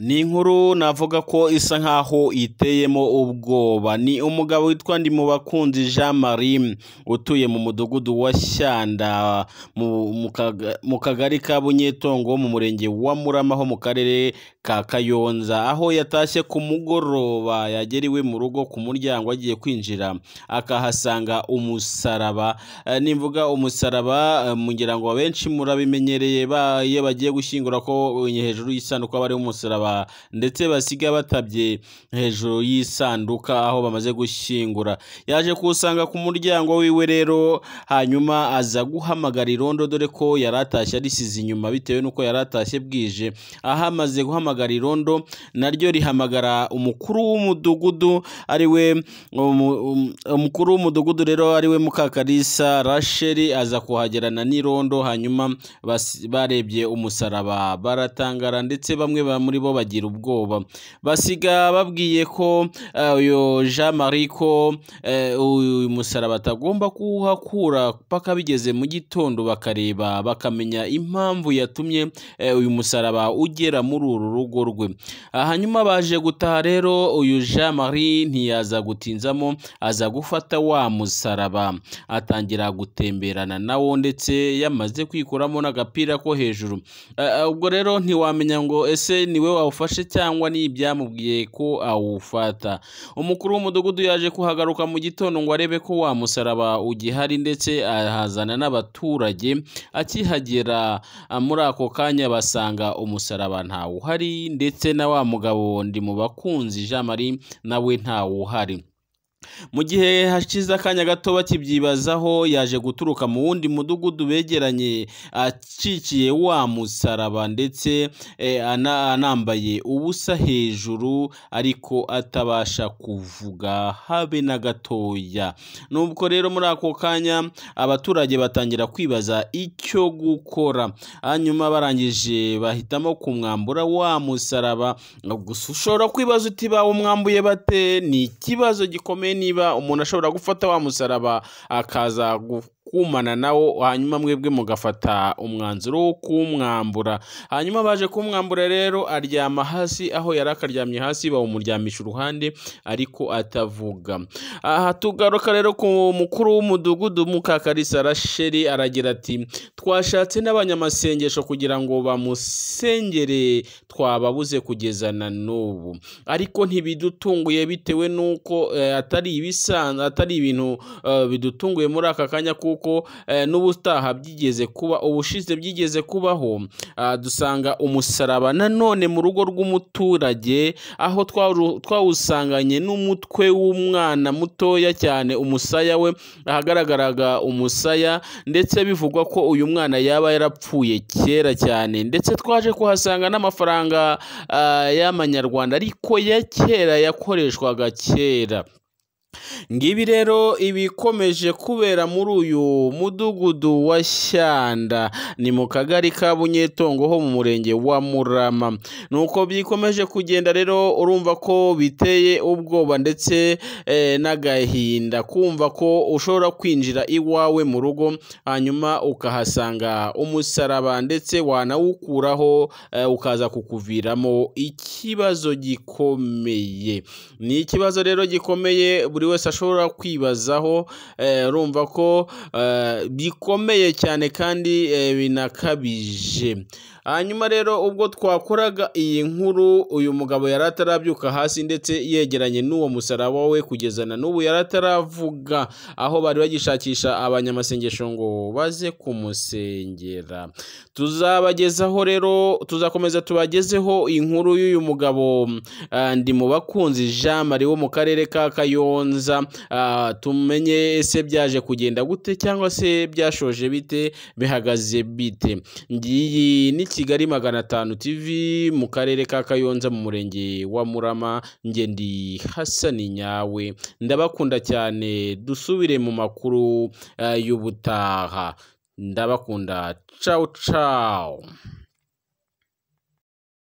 ni inkuru navuga ko isa nkaho iteyemo ubwoba ni umugabo witwa ndimubakunzi jean marie utuye mu mudugudu wa shyanda mu kagari ka bunyetongo mu murenge wa murama mu karere ka Kayonza aho yatashye ku mugoroba yagera iwe mu rugo ku muryango agiye kwinjira akahasanga umusaraba eh, nimvuga umusaraba eh, mugira ngo abenshi murabimenyereye iyo bagiye gushyingura ko hejuru y'isanduku haba hariho umusaraba ndetse basiga batabye hejuru y'isanduka aho bamaze gushyingura yaje kuwusanga ku muryango wiwe rero hanyuma aza guhamagara irondo dore ko yari atashye arisize inyuma bitewe n'uko yari atashye bwije ahamaze guhamagara rihamagara irondo naryo rihamagara umukuru w'umudugudu ari we um, umukuru w'umudugudu rero ari we mukakarisa rasheli aza kuhagerana n'irondo hanyuma barebye umusaraba baratangara ndetse bamwe muri bo bagira ubwoba basiga babwiye ko eh, uyu jean marie ko eh, uyu musaraba atagomba kuhakura paka bigeze mu gitondo bakareba bakamenya impamvu yatumye eh, uyu musaraba ugera muri uru rugo rwe ah, hanyuma baje gutaha rero uyu jean marie ntiyaza gutinzamo aza gufata wa musaraba atangira gutemberana nawo ndetse yamaze kwikuramo n'agapira ko hejuru ah, ah, ubwo rero ntiwamenya ngo ese niwe wawufashe cyangwa nibyamubwiye ko awufata umukuru w'umudugudu yaje kuhagaruka mu gitondo ngo arebe ko wa musaraba ugihari ndetse ahazana n'abaturage akihagera muri ako kanya basanga umusaraba ntawuhari ndetse na wa mugabo ndi mu bakunzi Jean Marie nawe ntawe uhari Mu gihe hashize akanya gato bakibyibazaho yaje guturuka mu wundi mudugudu begeranye acikiye wa musaraba ndetse e, anambaye ubusa hejuru ariko atabasha kuvuga habe na gatoya. Nubwo rero muri ako kanya abaturage batangira kwibaza icyo gukora, hanyuma barangije bahitamo kumwambura wa musaraba, gusa ushobora kwibaza uti bawumwambuye bate? Ni ikibazo gikomeye niba umuntu ashobora gufata wa musaraba akaza kumana nawo hanyuma mwebwe mugafata umwanzuro wo kumwambura hanyuma baje kumwambura rero aryama hasi aho yari akaryamye hasi bawumuryamisha uruhande ariko atavuga aha tugaruka rero ku mukuru w'umudugudu mukakarisa rasheri aragira ati twashatse n'abanyamasengesho kugira ngo bamusengere twababuze kugeza na n'ubu ariko ntibidutunguye bitewe n'uko eh, atari ibintu eh, bidutunguye muri aka kanya kuko kuko eh, n'ubutaha byigeze kuba ubushize byigeze kubaho ah, dusanga umusaraba nanone mu rugo rw'umuturage aho twawusanganye n'umutwe w'umwana mutoya cyane umusaya we ahagaragaraga umusaya ndetse bivugwa ko uyu mwana yaba yarapfuye kera cyane ndetse twaje kuhasanga n'amafaranga ah, y'amanyarwanda ariko ya kera yakoreshwaga kera ngibi rero ibikomeje kubera muri uyu mudugudu wa shyanda ni mu kagari ka bunyetongo ho mu murenge wa murama nuko bikomeje kugenda rero urumva ko biteye ubwoba ndetse eh, n'agahinda kumva ko ushobora kwinjira iwawe mu rugo hanyuma ukahasanga umusaraba ndetse wanawukuraho eh, ukaza kukuviramo ikibazo gikomeye ni ikibazo rero gikomeye buri buri wese ashobora kwibazaho eh, urumva ko eh, bikomeye cyane kandi eh, binakabije. hanyuma rero ubwo twakoraga iyi nkuru uyu mugabo yari atarabyuka hasi ndetse yegeranye n'uwo musaraba we kugeza na n'ubu yari ataravuga aho bari bagishakisha abanyamasengesho ngo baze kumusengera tuzabagezaho rero tuzakomeza tubagezeho inkuru y'uyu mugabo ah, ndi mu bakunzi jean marie wo mu karere ka kayonza ah, tumenye ese byaje kugenda gute cyangwa se byashoje bite bihagaze bite ngiyi ni Kigali magana atanu TV mu karere ka Kayonza mu murenge wa Murama njye ndi Hasani nyawe ndabakunda cyane dusubire mu makuru eh, y'ubutaha ndabakunda cawu cawu